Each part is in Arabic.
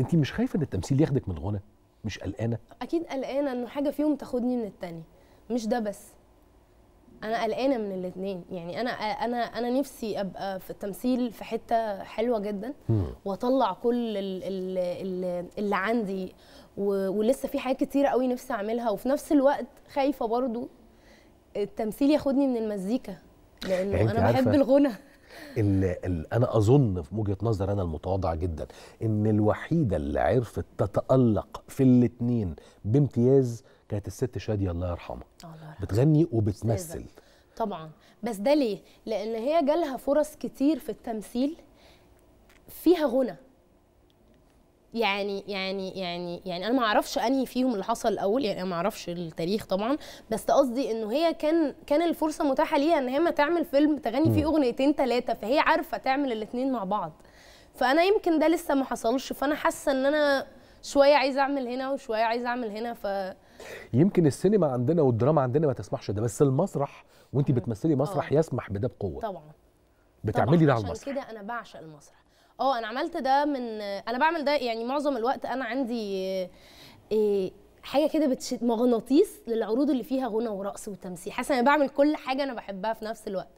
انت مش خايفه ان التمثيل ياخدك من الغنى مش قلقانه اكيد قلقانه انه حاجه فيهم تاخدني من الثانيه مش ده بس انا قلقانه من الاثنين يعني انا انا انا نفسي ابقى في التمثيل في حته حلوه جدا واطلع كل اللي, اللي عندي ولسه في حاجات كتيره قوي نفسي اعملها وفي نفس الوقت خايفه برضو التمثيل ياخدني من المزيكا لانه يعني انا بحب الغنى انا اظن في وجهه نظر انا المتواضعه جدا ان الوحيده اللي عرفت تتالق في الاثنين بامتياز كانت الست شاديه الله يرحمها بتغني وبتمثل طبعا بس ده ليه لان هي جالها فرص كتير في التمثيل فيها غنى يعني يعني يعني يعني انا ما اعرفش انهي فيهم اللي حصل الاول يعني انا ما اعرفش التاريخ طبعا بس قصدي انه هي كان كان الفرصه متاحه ليها ان هي ما تعمل فيلم تغني فيه اغنيتين ثلاثه فهي عارفه تعمل الاثنين مع بعض فانا يمكن ده لسه ما حصلش فانا حاسه ان انا شويه عايزه اعمل هنا وشويه عايزه اعمل هنا ف يمكن السينما عندنا والدراما عندنا ما تسمحش ده بس المسرح وانت بتمثلي مسرح أوه. يسمح بده بقوه طبعا بتعملي ده على المسرح عشان كده انا بعشق المسرح اه انا عملت ده من انا بعمل ده يعني معظم الوقت انا عندي آه، حاجه كده بتشد مغناطيس للعروض اللي فيها غنى ورقص وتمثيل حاسه انا بعمل كل حاجه انا بحبها في نفس الوقت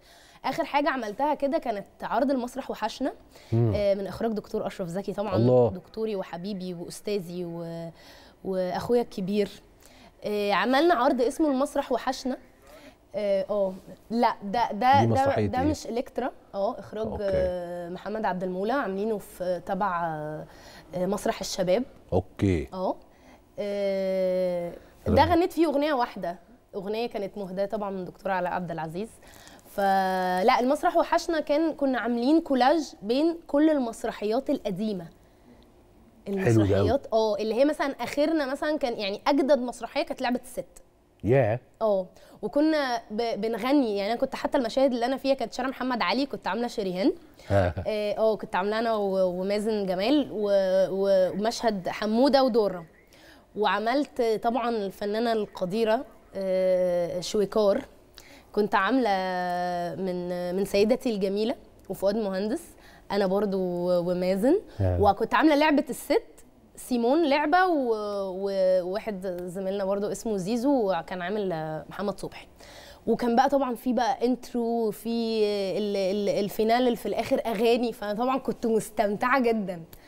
اخر حاجه عملتها كده كانت عرض المسرح وحشنا آه، من اخراج دكتور اشرف زكي طبعا الله. دكتوري وحبيبي واستاذي و... واخويا الكبير آه، عملنا عرض اسمه المسرح وحشنا اه لا ده ده ده, ده مش الكترا اه اخراج أوكي. آه، محمد عبد المولى عاملينه في آه، تبع آه، مسرح الشباب اوكي اه ده غنيت فيه اغنيه واحده اغنيه كانت مهداه طبعا من دكتور علاء عبد العزيز فلا المسرح وحشنا كان كنا عاملين كولاج بين كل المسرحيات القديمه المسرحيات اه اللي هي مثلا اخرنا مثلا كان يعني اجدد مسرحيه كانت لعبه الست ياه yeah. اه وكنا بنغني يعني انا كنت حتى المشاهد اللي انا فيها كانت شارع محمد علي كنت عامله شريهان آه. آه،, اه كنت عامله انا ومازن جمال ومشهد حموده ودوره وعملت طبعا الفنانه القديره آه، شويكار كنت عامله من من سيدتي الجميله وفؤاد مهندس انا برضو ومازن وكنت عامله لعبه الست سيمون لعبه وواحد زميلنا برضو اسمه زيزو كان عامل محمد صبحي وكان بقى طبعا في بقى انترو في الفينال اللي في الاخر اغاني فانا طبعا كنت مستمتعه جدا